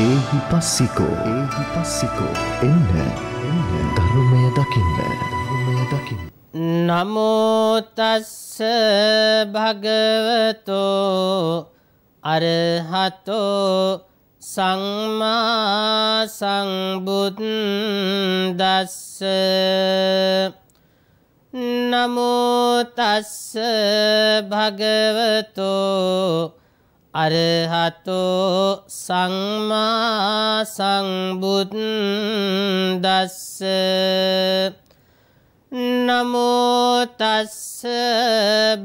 ඒහි පස්සිකෝ ඒහි පස්සිකෝ එන්න ධර්මය දකින්න ධර්මය දකින්න. නමෝතස්ස භගවතෝ අරහතෝ සංමා සංබුද්දස්ස නමෝතස්ස භගවතෝ අරහතෝ සංමා සංබුද්දස්ස නමෝ තස්ස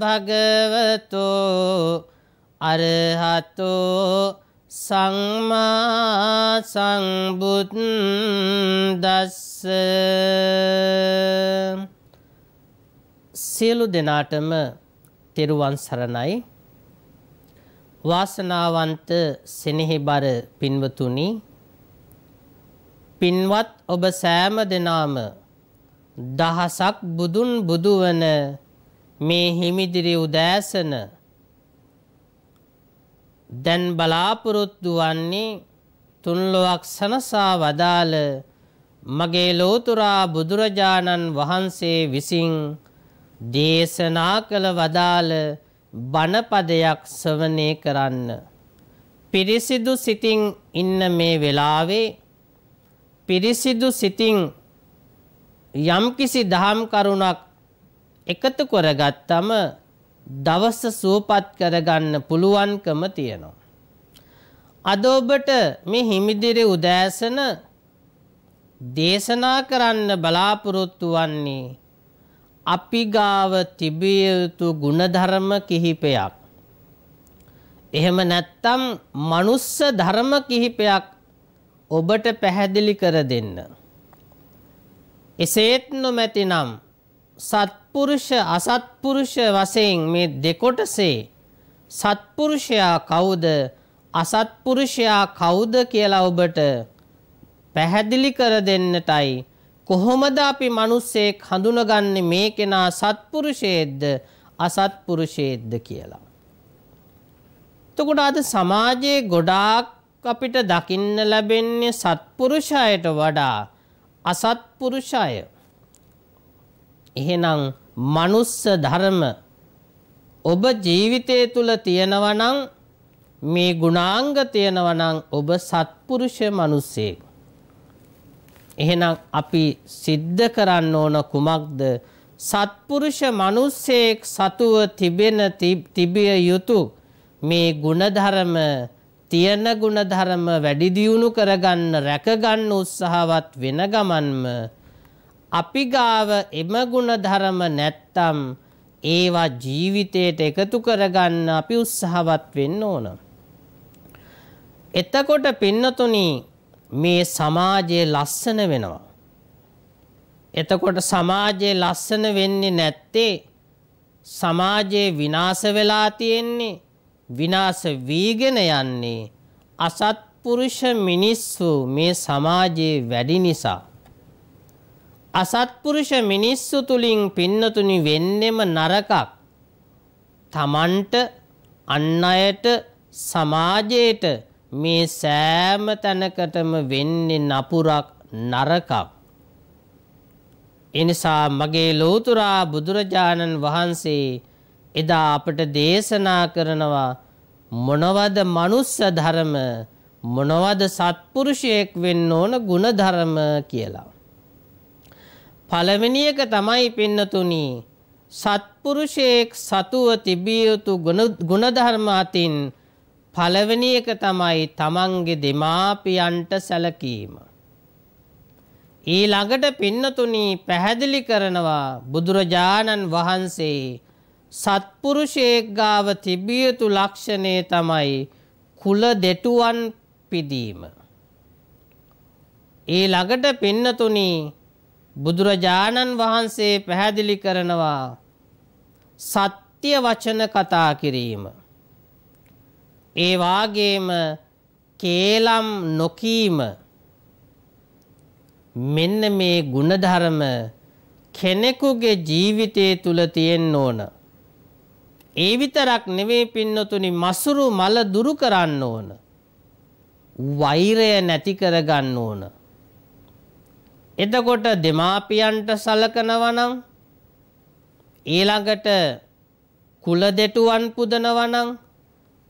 භගවතෝ අරහතෝ සංමා සංබුද්දස්ස සියලු දෙනාටම තෙරුවන් සරණයි වාසනාවන්ත සෙනෙහිබර පින්වතුනි පින්වත් ඔබ සෑම දෙනාම දහසක් බුදුන් බුදුවන මේ හිමිදිරි උදෑසන දැන් බලාපොරොත්තු වන්නේ තුන්ලොවක් සනසා වදාළ මගේ ලෝතුරා බුදුරජාණන් වහන්සේ විසින් දේශනා කළ වදාළ බණපදයක් ශ්‍රවණය කරන්න. පිරිසිදු සිතින් ඉන්න මේ වෙලාවේ පිරිසිදු සිතින් යම්කිසි දහම් කරුණක් එකතු කරගත්තම දවස සුවපත් කරගන්න පුළුවන්කම තියෙනවා. අද ඔබට මේ හිමිදිරි උදෑසන දේශනා කරන්න බලාපොරොත්තු වන්නේ අපි ගාව තිබිය යුතු ಗುಣධර්ම කිහිපයක්. එහෙම නැත්තම් මනුස්ස ධර්ම කිහිපයක් ඔබට පැහැදිලි කර දෙන්න. එසේත් නොමැතිනම් සත්පුරුෂ අසත්පුරුෂ වශයෙන් මේ දෙකොටසේ සත්පුරුෂයා කවුද අසත්පුරුෂයා කවුද කියලා ඔබට පැහැදිලි කර දෙන්නටයි කොහොමද අපි මිනිස්සෙක් හඳුනගන්නේ මේ කෙනා සත්පුරුෂයෙක්ද අසත්පුරුෂයෙක්ද කියලා. එතකොට අද සමාජයේ ගොඩාක් අපිට දකින්න ලැබෙන්නේ සත්පුරුෂයට වඩා අසත්පුරුෂය. එහෙනම් මනුස්ස ධර්ම ඔබ ජීවිතය තුල තියෙනවා නම් මේ ගුණාංග තියෙනවා නම් ඔබ සත්පුරුෂ මිනිසෙක්. එහෙනම් අපි සිද්ධ කරන්න ඕන කුමක්ද? සත්පුරුෂ මිනිස්සෙක් සතුව තිබෙන තිබිය යුතු මේ ಗುಣධර්ම තියෙන ಗುಣධර්ම වැඩි දියුණු කරගන්න රැකගන්න උත්සාහවත් වෙන ගමන්ම අපි ගාව එම ಗುಣධර්ම නැත්තම් ඒවා ජීවිතයට එකතු කරගන්න අපි උත්සාහවත් වෙන්න ඕන. එතකොට පින්නතුණී මේ සමාජයේ ලස්සන වෙනවා. එතකොට සමාජයේ ලස්සන වෙන්නේ නැත්තේ සමාජයේ විනාශ වෙලා තියෙන්නේ විනාශ වීගෙන යන්නේ අසත්පුරුෂ මිනිස්සු මේ සමාජයේ වැඩි නිසා. අසත්පුරුෂ මිනිස්සු තුලින් පින්නතුනි වෙන්නෙම නරකක්. Tamanට අන් අයට සමාජයට මේ සෑම තැනකටම වෙන්නේ නපුරක් නරකක්. එනිසා මගේ ලෝතුරා බුදුරජාණන් වහන්සේ එදා අපට දේශනා කරනවා මොනවද මනුස්ස ධර්ම මොනවද සත්පුරුෂයෙක් වෙන්න ඕන ಗುಣධර්ම කියලා. පළවෙනි එක තමයි පින්නතුනි සත්පුරුෂයෙක් සතුව තිබිය යුතු ගුණධර්ම අතින් පළවෙනි එක තමයි තමන්ගේ දෙමාපියන්ට සැලකීම. ඊළඟට පින්නතුනි පැහැදිලි කරනවා බුදුරජාණන් වහන්සේ සත්පුරුෂයෙක් ගාව තිබිය යුතු ලක්ෂණය තමයි කුල දෙටුවන් පිදීම. ඊළඟට පින්නතුනි බුදුරජාණන් වහන්සේ පැහැදිලි කරනවා සත්‍ය වචන කතා කිරීම. ඒ වාගේම කේලම් නොකීම මෙන්න මේ ಗುಣධර්ම කෙනෙකුගේ ජීවිතය තුල තියෙන්න ඕන. ඒ විතරක් නෙවෙයි පින්නතුනි මසුරු මල දුරු කරන්න ඕන. වෛරය නැති කරගන්න ඕන. එතකොට දෙමාපියන්ට සලකනවා නම් ඊළඟට කුල දෙටුවන් පුදනවා නම්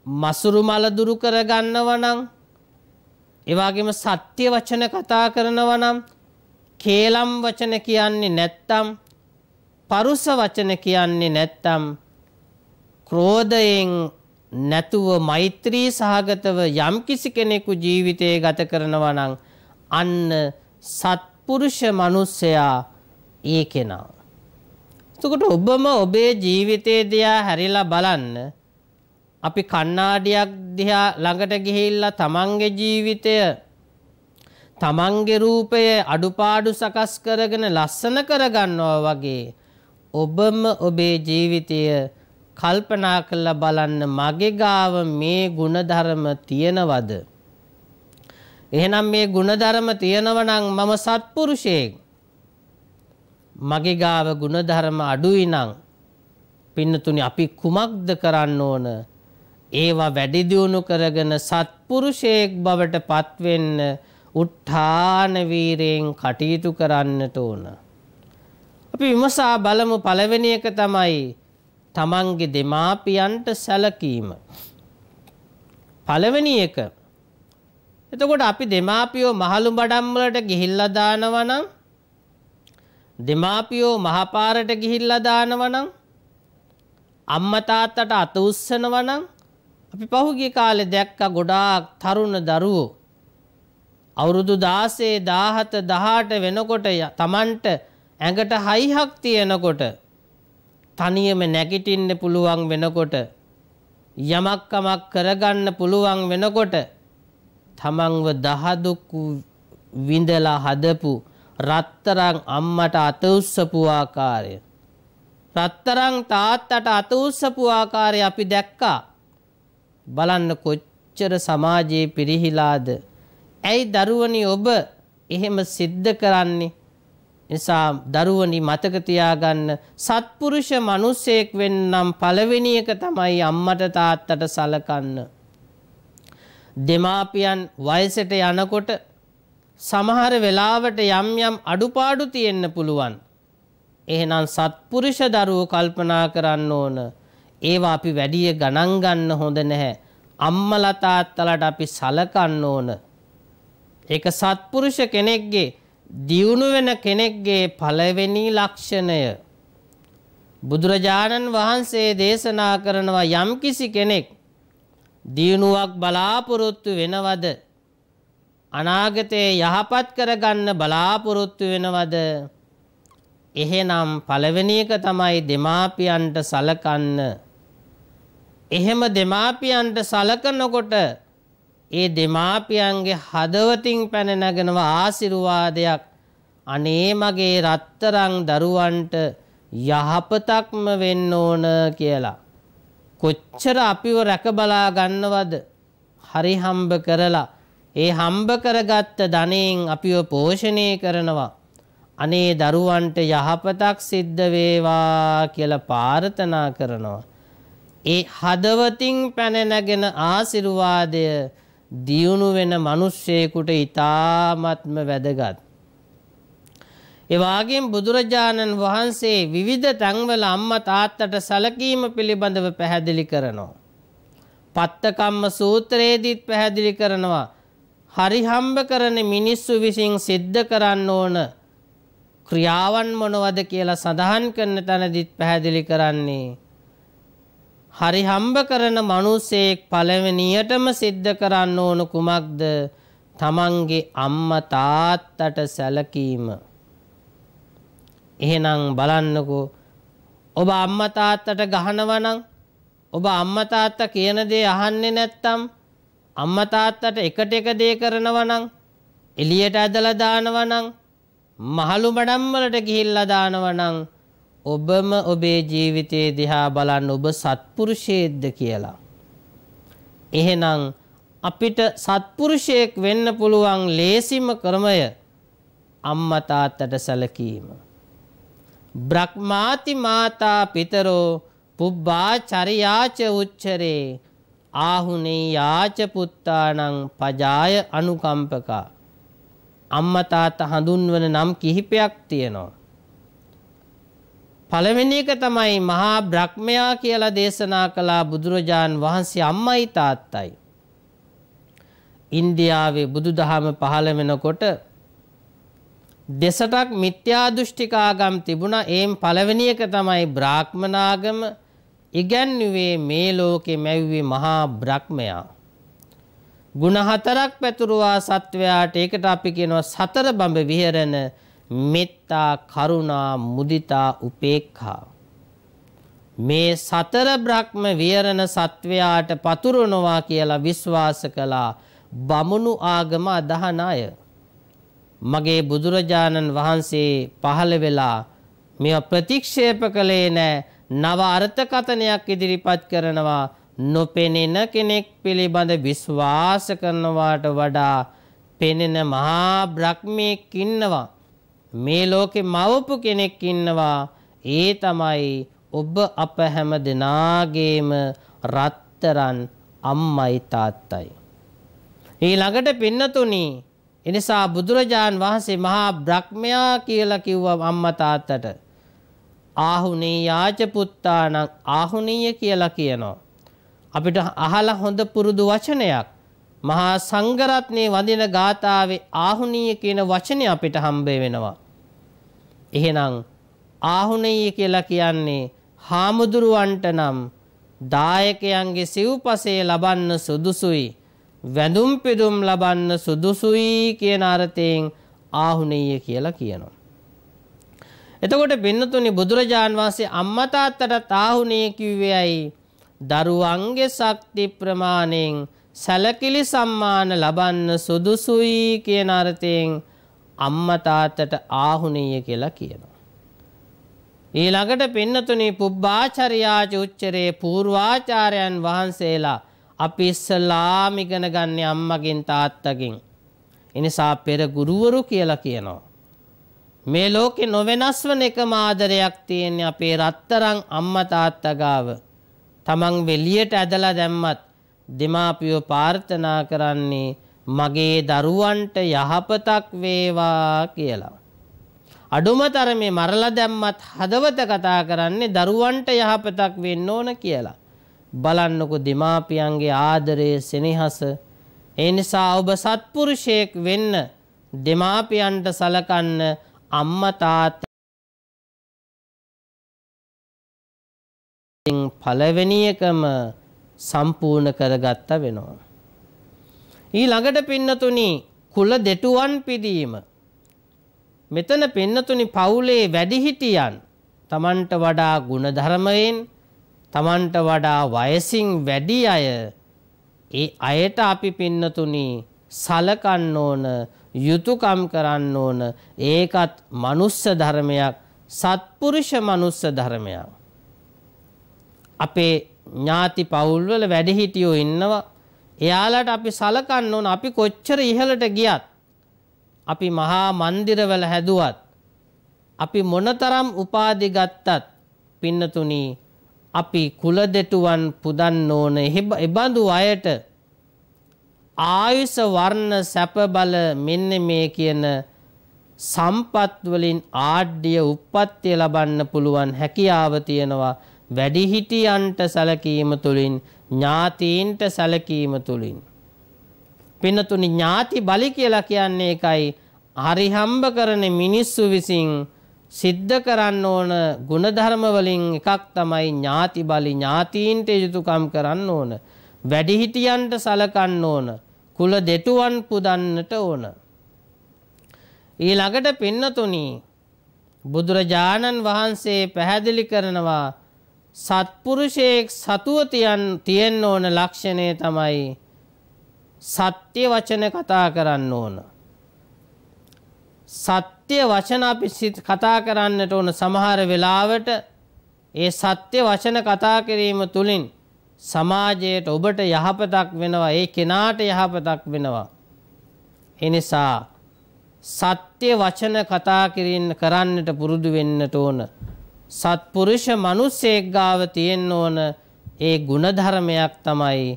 මසුරු මල දුරු කරගන්නවා නම් එවාගේම සත්‍ය වචන කතා කරනවා නම් කේලම් වචන කියන්නේ නැත්තම් පරුස වචන කියන්නේ නැත්තම් ක්‍රෝධයෙන් නැතුව මෛත්‍රී සහගතව යම්කිසි කෙනෙකු ජීවිතය ගත කරනවා නම් අන්න සත්පුරුෂ මනුස්සයා ඒ කෙනා. එතකොට ඔබම ඔබේ ජීවිතේ දෙයා හැරිලා බලන්න අපි කණ්ණාඩියක් දිහා ළඟට ගිහිල්ලා තමන්ගේ ජීවිතය තමන්ගේ රූපය අඩුපාඩු සකස් කරගෙන ලස්සන කරගන්නවා වගේ ඔබම ඔබේ ජීවිතය කල්පනා කරලා බලන්න මගේ ගාව මේ ಗುಣධර්ම තියනවද එහෙනම් මේ ಗುಣධර්ම තියනව නම් මම සත්පුරුෂයෙක් මගේ ගාව ಗುಣධර්ම අඩුයි නම් පින්නතුනි අපි කුමක්ද කරන්න ඕන ඒවා වැඩි දියුණු කරගෙන සත්පුරුෂයෙක් බවට පත්වෙන්න උත්ථාන වීරයෙන් කටයුතු කරන්නට ඕන. අපි විමසා බලමු පළවෙනි එක තමයි තමන්ගේ දෙමාපියන්ට සැලකීම. පළවෙනි එක එතකොට අපි දෙමාපියෝ මහලු බඩම් වලට ගිහිල්ලා දානවා නම් දෙමාපියෝ මහපාරට ගිහිල්ලා දානවා නම් අම්මා තාත්තට අත උස්සනවා නම් අපි පහුගිය කාලේ දැක්ක ගොඩාක් තරුණ දරුවෝ අවුරුදු 16 17 18 වෙනකොට Tamanට ඇඟට හයිහක් තියෙනකොට තනියම නැගිටින්න පුළුවන් වෙනකොට යමක් කමක් කරගන්න පුළුවන් වෙනකොට තමන්ව දහදුක් විඳලා හදපු රත්තරන් අම්මට අත උස්සපු ආකාරය රත්තරන් තාත්තට අත උස්සපු ආකාරය අපි දැක්කා බලන්න කොච්චර සමාජයේ පිරිහිලාද. ඇයි දරුවනි ඔබ එහෙම සිද්ධ කරන්නේ. නිසා දරුවනි මතක තියාගන්න සත්පුරුෂ මිනිසෙක් වෙන්නම් පළවෙනි එක තමයි අම්මට තාත්තට සලකන්න. දෙමාපියන් වයසට යනකොට සමහර වෙලාවට යම් යම් අඩුපාඩු තියෙන්න පුළුවන්. එහෙනම් සත්පුරුෂ දරුවෝ කල්පනා කරන්න ඕන. ඒවා අපි වැඩිය ගණන් ගන්න හොඳ නැහැ. අම්මලා තාත්තලාට අපි සලකන්න ඕන. ඒක සත්පුරුෂ කෙනෙක්ගේ දියුණු වෙන කෙනෙක්ගේ පළවෙනි ලක්ෂණය. බුදුරජාණන් වහන්සේ දේශනා කරනවා යම්කිසි කෙනෙක් දියුණුවක් බලාපොරොත්තු වෙනවද අනාගතයේ යහපත් කරගන්න බලාපොරොත්තු වෙනවද එහෙනම් පළවෙනි එක තමයි දෙමාපියන්ට සලකන්න එහෙම දෙමාපියන්ට සලකනකොට ඒ දෙමාපියන්ගේ හදවතින් පැන නැගෙනව ආශිර්වාදයක් අනේ මගේ රත්තරන් දරුවන්ට යහපතක්ම වෙන්න ඕන කියලා. කොච්චර අපිව රැක බලා ගන්නවද? හරි හම්බ කරලා ඒ හම්බ කරගත්ත ධනෙන් අපිව පෝෂණය කරනවා. අනේ දරුවන්ට යහපතක් සිද්ධ වේවා කියලා ප්‍රාර්ථනා කරනවා. ඒ හදවතින් පැන නැගෙන ආශිර්වාදය දියුණු වෙන මිනිස්සෙකුට ඊ타ත්ම වැදගත්. ඒ වගේම බුදුරජාණන් වහන්සේ විවිධ තැන්වල අම්මා තාත්තට සැලකීම පිළිබඳව පැහැදිලි කරනවා. පත්තකම්ම සූත්‍රයේදීත් පැහැදිලි කරනවා. හරිහම්බ කරන මිනිස්සු විසින් සිද්ධ කරන්න ඕන ක්‍රියාවන් මොනවද කියලා සඳහන් කරන තැනදිත් පැහැදිලි කරන්නේ හරි හම්බ කරන මිනිසෙක් පළවෙනියටම සිද්ධ කරන්න ඕන කුමක්ද? තමන්ගේ අම්මා තාත්තට සැලකීම. එහෙනම් බලන්නකෝ ඔබ අම්මා තාත්තට ගහනවා නම් ඔබ අම්මා තාත්තා කියන දේ අහන්නේ නැත්තම් අම්මා තාත්තට එකට එක දේ කරනවා නම් එළියට ඇදලා දානවා නම් මහලු මඩම් වලට ගිහිල්ලා දානවා නම් ඔබම ඔබේ ජීවිතයේ දිහා බලන්න ඔබ සත්පුරුෂයෙක්ද කියලා. එහෙනම් අපිට සත්පුරුෂයෙක් වෙන්න පුළුවන් ලේසිම ක්‍රමය අම්මා තාත්තට සැලකීම. බ්‍රහ්මාති මාතා පිතරෝ පුබ්බා චරියාච උච්චරේ ආහුනේ යාච පුත්තානං පජාය අනුකම්පකා අම්මා තාත්තා හඳුන්වන නම් කිහිපයක් තියෙනවා පළවෙනි එක තමයි මහා බ්‍රහ්මයා කියලා දේශනා කළා බුදුරජාන් වහන්සේ අම්මයි තාත්තයි. ඉන්දියාවේ බුදුදහම පහළ වෙනකොට දෙසටක් මිත්‍යා දෘෂ්ටිකාගම් තිබුණා. ඒන් පළවෙනි එක තමයි බ්‍රාහ්මනාගම ඉගැන්වුවේ මේ ලෝකෙ මැව්වේ මහා බ්‍රහ්මයා. ಗುಣ හතරක් පැතුරුවා සත්වයාට ඒකට අපි කියනවා සතර බඹ විහෙරණ මෙත්තා කරුණා මුදිතා උපේක්ඛා මේ සතර බ්‍රහ්ම විහරණ සත්වයාට පතුරනවා කියලා විශ්වාස කළා බමුණු ආගම අදහන අය මගේ බුදුරජාණන් වහන්සේ පහළ වෙලා මෙය ප්‍රතික්ෂේප කළේ නෑ නව අර්ථකතනයක් ඉදිරිපත් කරනවා නොපෙනෙන කෙනෙක් පිළිබඳ විශ්වාස කරනවාට වඩා පෙනෙන මහා බ්‍රහ්මයෙක් ඉන්නවා මේ ලෝකේ මවපු කෙනෙක් ඉන්නවා ඒ තමයි ඔබ අප හැම දෙනාගේම රත්තරන් අම්මයි තාත්තයි. ඊළඟට පින්නතුනි එනිසා බුදුරජාන් වහන්සේ මහා බ්‍රහ්මයා කියලා කිව්වා අම්මා තාත්තට. ආහුනේ යාච පුත්තානම් ආහුනීය කියලා කියනවා. අපිට අහලා හොඳ පුරුදු වචනයක්. මහා සංඝරත්නයේ වඳින ගාතාවේ ආහුනීය කියන වචනේ අපිට හම්බ වෙනවා. එහෙනම් ආහුණෙය කියලා කියන්නේ හාමුදුරුවන්ට නම් දායකයන්ගේ සිව්පසේ ලබන්න සුදුසුයි වැඳුම් පිදුම් ලබන්න සුදුසුයි කියන අර්ථයෙන් ආහුණෙය කියලා කියනවා. එතකොට පින්නතුනි බුදුරජාන් වහන්සේ අම්මා තාත්තට ආහුණේ කිව්වේයි දරුවන්ගේ ශක්ති ප්‍රමාණයෙන් සැලකිලි සම්මාන ලබන්න සුදුසුයි කියන අර්ථයෙන් අම්මා තාත්තට ආහුණීය කියලා කියනවා. ඊළඟට පින්නතුනි පුබ්බාචර්යාච උච්චරේ පූර්වාචාර්යයන් වහන්සේලා අපි ඉස්සලාම ඉගෙන ගන්න අම්මගෙන් තාත්තගෙන්. එනිසා පෙර ගුරුවරු කියලා කියනවා. මේ ලෝකේ නොවෙනස් වන එකම ආදරයක් තියෙන්නේ අපේ රත්තරන් අම්මා තාත්තා ගාව. තමන් වෙලියට ඇදලා දැම්මත් දෙමාපියෝ ප්‍රාර්ථනා කරන්නේ මගේ දරුවන්ට යහපතක් වේවා කියලා. අඩුම තරමේ මරලා දැම්මත් හදවත කතා කරන්නේ දරුවන්ට යහපතක් වෙන්න ඕන කියලා. බලන්නකො දෙමාපියන්ගේ ආදරය සෙනෙහස. ඒ නිසා ඔබ සත්පුරුෂයෙක් වෙන්න දෙමාපියන්ට සලකන්න අම්මා තාත්තා පළවෙනි එකම සම්පූර්ණ කරගත්ත වෙනවා. ඊළඟට පින්නතුනි කුල දෙටුවන් පිදීම මෙතන පින්නතුනි පවුලේ වැඩිහිටියන් තමන්ට වඩා ಗುಣධර්මයෙන් තමන්ට වඩා වයසින් වැඩි අය ඒ අයට අපි පින්නතුනි සලකන්න ඕන යුතුයකම් කරන්න ඕන ඒකත් මනුස්ස ධර්මයක් සත්පුරුෂ මනුස්ස ධර්මයක් අපේ ඥාති පවුල්වල වැඩිහිටියෝ ඉන්නවා එයාලට අපි සලකන්න ඕන අපි කොච්චර ඉහළට ගියත් අපි මහා මන්දිරවල හැදුවත් අපි මොනතරම් උපාධි ගත්තත් පින්නතුනි අපි කුල දෙටුවන් පුදන්න ඕන එබඳු අයට ආයුෂ වර්ණ සැප බල මෙන්න මේ කියන සම්පත් වලින් ආඩ්‍ය උප්පත්තිය ලබන්න පුළුවන් හැකියාව තියෙනවා වැඩිහිටියන්ට සැලකීම තුළින් ඥාතීන්ට සැලකීම තුළින් පින්නතුනි ඥාති බලි කියලා කියන්නේ එකයි හරිහම්බ කරන මිනිස්සු විසින් සිද්ධ කරන්න ඕන ಗುಣධර්ම වලින් එකක් තමයි ඥාති බලි ඥාතීන්ට යුතුයකම් කරන්න ඕන වැඩිහිටියන්ට සැලකන්න ඕන කුල දෙටුවන් පුදන්නට ඕන ඊළඟට පින්නතුනි බුදුරජාණන් වහන්සේ පැහැදිලි කරනවා සත්පුරුෂයෙක් සතුව තියන් තියෙන්න ඕන ලක්ෂණය තමයි සත්‍ය වචන කතා කරන්න ඕන. සත්‍ය වචන අපි කතා කරන්නට ඕන සමහර වෙලාවට ඒ සත්‍ය වචන කතා කිරීම තුළින් සමාජයට ඔබට යහපතක් වෙනවා ඒ කෙනාට යහපතක් වෙනවා. එනිසා සත්‍ය වචන කතා කරන්නට පුරුදු වෙන්නට ඕන. සත්පුරුෂ මිනිස්සෙක් ගාව තියෙන්න ඕන ඒ ಗುಣධර්මයක් තමයි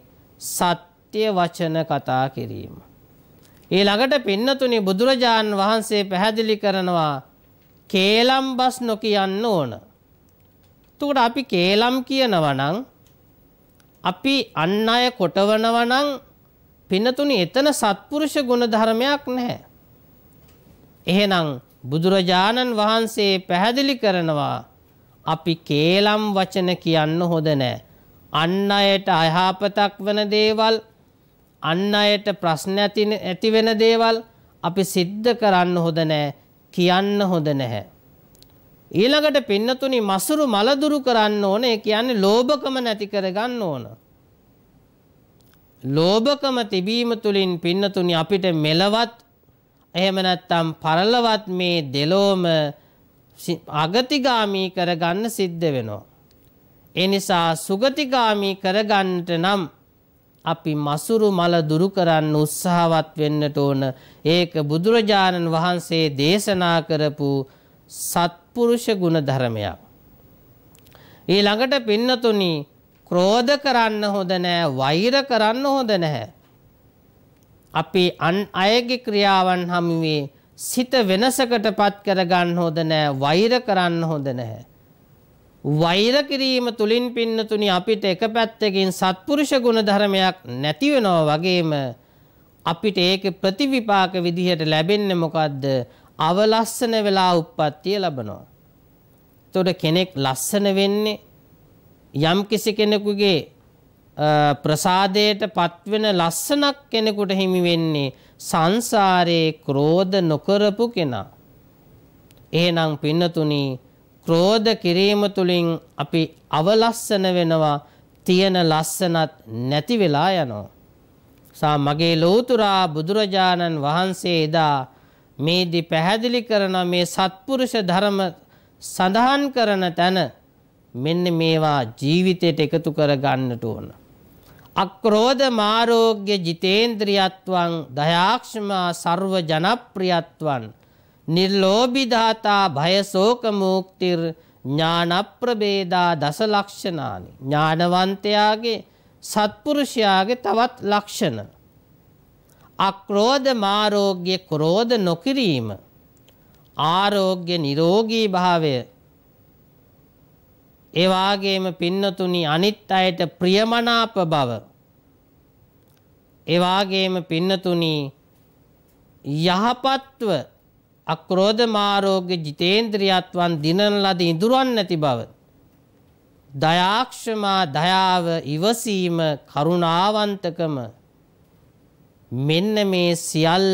සත්‍ය වචන කතා කිරීම. ඊළඟට පින්නතුනි බුදුරජාන් වහන්සේ පැහැදිලි කරනවා කේලම් බස් නොකියන්න ඕන. එතකොට අපි කේලම් කියනවා නම් අපි අන් අය කොටවනවා නම් පින්නතුනි එතන සත්පුරුෂ ගුණධර්මයක් නැහැ. එහෙනම් බුදුරජාණන් වහන්සේ පැහැදිලි කරනවා අපි කේලම් වචන කියන්න හොඳ නෑ. අන්න අයට අයහපතක් වන දේවල් අන්න අයට ප්‍රශ්න ඇතිවෙන දේවල් අපි සිද්ධ කරන්න හොඳ නෑ කියන්න හොඳ නැහැ. ඊළඟට පින්නතුනි මසුරු මලදුරු කරන්න ඕන ඒ කියන්නේ ලෝභකම නැති කරගන්න ඕන. ලෝභකම තිබීම තුළින් පින්නතුනි අපිට මෙලවත් එහෙම නැත්නම් පරලවත් මේ දෙලොම අගතිගාමී කරගන්න සිද්ධ වෙනවා. එනිසා සුගතිගාමී කරගන්නට නම් අපි මසුරු මල දුරු කරන්න උත්සාහවත් වෙන්නට ඕන ඒක බුදුරජාණන් වහන්සේ දේශනා කරපු සත්පුරුෂ ගුණ ධර්මයක්. ඒ ළඟට පින්නතුනි ක්‍රෝධ කරන්න හොඳ නෑ වෛර කරන්න හොඳ නැහැ. අපි අන් අයගේ ක්‍රියාවන් හමුවේ සිත වෙනසකටපත් කරගන්න හොඳ නැහැ වෛර කරන්න හොඳ නැහැ වෛර කිරීම තුලින් පින්නතුනි අපිට එක පැත්තකින් සත්පුරුෂ ගුණ ධර්මයක් නැති වෙනවා වගේම අපිට ඒක ප්‍රතිවිපාක විදිහට ලැබෙන්නේ මොකද්ද අවලස්සන වෙලා උප්පත්තිය ලැබනවා එතකොට කෙනෙක් ලස්සන වෙන්නේ යම් කිසි කෙනෙකුගේ ප්‍රසාදයට පත්වෙන ලස්සනක් කෙනෙකුට හිමි වෙන්නේ සංසාරයේ ක්‍රෝධ නොකරපු කෙනා. එහෙනම් පින්නතුනි ක්‍රෝධ කිරීම තුලින් අපි අවලස්සන වෙනවා තියෙන ලස්සනත් නැති වෙලා යනවා. සා මගේ ලෝතුරා බුදුරජාණන් වහන්සේ එදා මේදි පැහැදිලි කරන මේ සත්පුරුෂ ධර්ම සඳහන් කරන තැන මෙන්න මේවා ජීවිතයට එකතු කර ගන්නට ඕන. අක්‍රෝධ මාරෝග්‍ය ජිතේන්ද්‍රියත්වන් දයාක්ෂමා සර්ව ජනප්‍රියත්වන් නිර්ලෝභිධාතා භයසෝක මූක්තිර් ඥානප්‍රබේදා දස ලක්ෂණානි ඥානවන්තයාගේ සත්පුරුෂයාගේ තවත් ලක්ෂණ අක්‍රෝධ මාරෝග්‍ය ක්‍රෝධ නොකිරීම ආරෝග්‍ය නිරෝගී භාවය ඒ වාගේම පින්නතුනි අනිත් අයට ප්‍රියමනාප බව එවාගේම පින්නතුනි යහපත්ව අක්‍රෝධ මාරෝග්‍ය ජිතේන්ද්‍රියත්වන් දිනන ලද ඉඳුරන් නැති බව දයාක්ෂමා දයාව ඉවසීම කරුණාවන්තකම මෙන්න මේ සියල්ල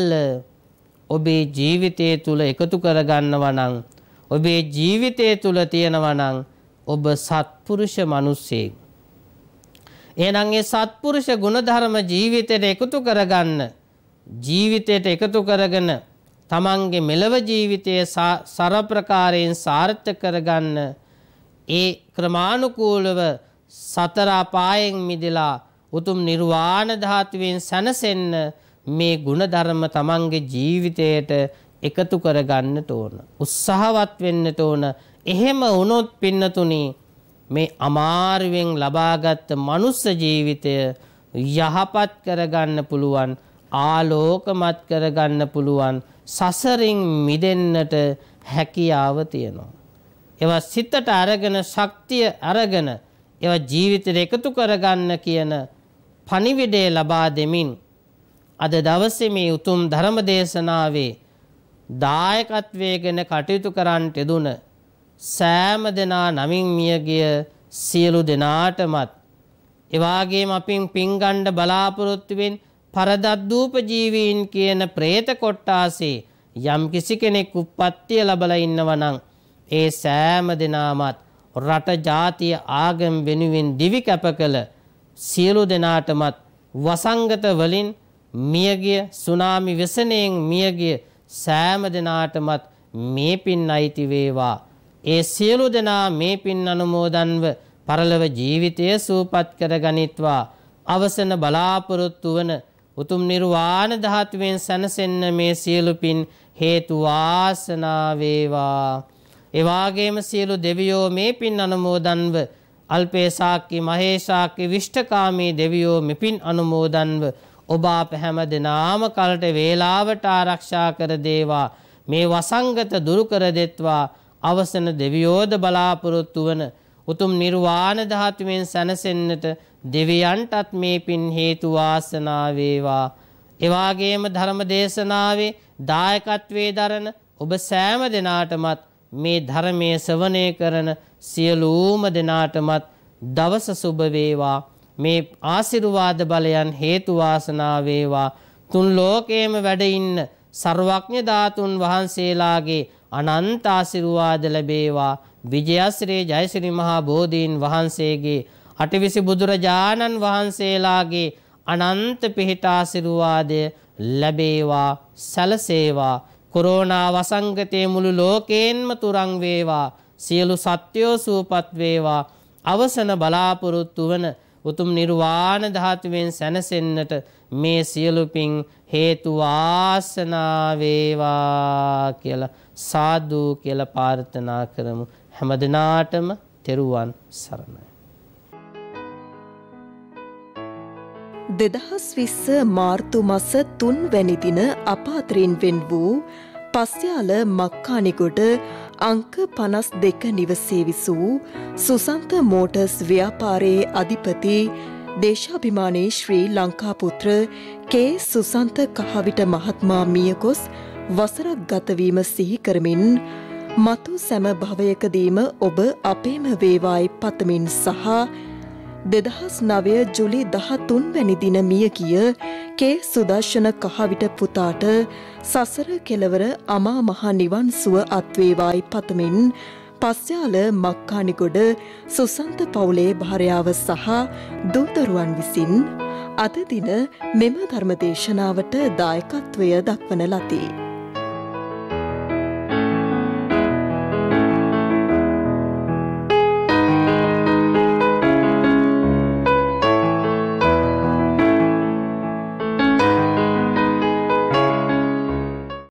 ඔබේ ජීවිතය තුළ එකතු කරගන්නවා නම් ඔබේ ජීවිතය තුළ තියෙනවා නම් ඔබ සත්පුරුෂ මිනිසෙක් එහෙනම් ඒ සත්පුරුෂ ගුණධර්ම ජීවිතයට එකතු කරගන්න ජීවිතයට එකතු කරගෙන තමන්ගේ මෙලව ජීවිතය සරප්‍රකාරයෙන් සාර්ථක කරගන්න ඒ ක්‍රමානුකූලව සතර පායෙන් මිදලා උතුම් නිර්වාණ ධාතුවෙන් සැනසෙන්න මේ ಗುಣධර්ම තමන්ගේ ජීවිතයට එකතු කරගන්නට ඕන උත්සාහවත් වෙන්නට ඕන එහෙම වුණොත් පින්නතුණී මේ අමාරුවෙන් ලබාගත් මනුස්ස ජීවිතය යහපත් කරගන්න පුළුවන් ආලෝකමත් කරගන්න පුළුවන් සසරින් මිදෙන්නට හැකියාව තියෙනවා. ඒවා සිතට අරගෙන ශක්තිය අරගෙන ඒවා ජීවිතයට එකතු කරගන්න කියන පණිවිඩය ලබා දෙමින් අද දවසේ මේ උතුම් ධර්ම දේශනාවේ දායකත්වයේ ගැන කටයුතු කරන්නට දුන සෑම දෙනා නමින් මියගිය සියලු දෙනාටමත් එවාගේම අපින් පින්ගණ්ඩ බලාපොරොත්තුවෙන් පරදද්දූප ජීවීන් කියන പ്രേත කොට්ටාසේ යම් කිසි කෙනෙක් උප්පත්තිය ලැබලා ඉන්නවනම් ඒ සෑම දෙනාමත් රට ජාතිය ආගම් වෙනුවෙන් දිවි කැප කළ සියලු දෙනාටමත් වසංගත වලින් මියගිය සුනාමි වසනයෙන් මියගිය සෑම දෙනාටමත් මේ පින් අයිති වේවා ඒ සියලු දෙනා මේ පින් අනුමෝදන්ව පරලොව ජීවිතය සූපත් කරගනිත්වා අවසන බලාපොරොත්තු වන උතුම් නිර්වාණ ධාතුවෙන් සැනසෙන්න මේ සියලු පින් හේතු වාසනා වේවා. ඒ වාගේම සියලු දෙවියෝ මේ පින් අනුමෝදන්ව අල්පේසාක්කි මහේසාක්කි විෂ්ඨකාමී දෙවියෝ මෙපින් අනුමෝදන්ව ඔබ අප හැම දිනාම කලට වේලාවට ආරක්ෂා කර දේවා. මේ වසංගත දුරු කර දෙත්වා අවසන දෙවියෝද බලාපොරොත්තු වන උතුම් නිර්වාණ ධාතුවෙන් සැනසෙන්නට දෙවියන්ටත් මේ පින් හේතු වාසනා වේවා. එවාගේම ධර්ම දේශනාවේ දායකත්වයේ දරන ඔබ සෑම දෙනාටමත් මේ ධර්මයේ ශ්‍රවණය කරන සියලුම දෙනාටමත් දවස සුබ වේවා. මේ ආශිර්වාද බලයන් හේතු වාසනා වේවා. තුන් ලෝකයේම වැඩ ඉන්න සර්වඥ ධාතුන් වහන්සේලාගේ අනන්ත ආශිර්වාද ලැබේවා විජයශ්‍රී ජයශ්‍රී මහා බෝධීන් වහන්සේගේ අටවිසි බුදුරජාණන් වහන්සේලාගේ අනන්ත පිහිට ආශිර්වාදය ලැබේවා සැලසේවා කොරෝනා වසංගතයේ මුළු ලෝකයෙන්ම තුරන් වේවා සියලු සත්‍යෝ සූපත් වේවා අවසන බලාපොරොත්තු වන උතුම් නිර්වාණ ධාතුවෙන් සැනසෙන්නට මේ සියලු පින් හේතු වාසනා වේවා කියලා සාදු කියලා ප්‍රාර්ථනා කරමු හැම දිනාටම තෙරුවන් සරණයි 2020 මාර්තු මස 3 වැනි දින අපාත්‍රයෙන් වෙන් වූ පස්යාල මක්කානිගොඩ අංක පනස් දෙක නිවසේ විසූ සුසන්ත මෝටර්ස් ව්‍යාපාරයේ අධිපති දේශාභිමානයේ ශ්‍රී ලංකාපුත්‍ර කේ සුසන්ත කහවිට මහත්මා මියගොස් වසරක් ගතවීම සිහි කරමින් මතු සැම භවයකදීම ඔබ අපේම වේවායි පතමින් සහ දෙදහස් නවය ජුලි දහතුන් වැනිදින මිය ගිය කේ සුදර්ශන කහවිට පුතාට සසර කෙලවර අමා මහා නිවන් සුව අත්වේවායි පතමින් පස්්‍යාල මක්කානිගොඩ සුසන්ත පවුලේ භාරයාව සහ දූතරුවන් විසින් අද දින මෙම ධර්මදේශනාවට දායකත්වය දක්වන ලතිී.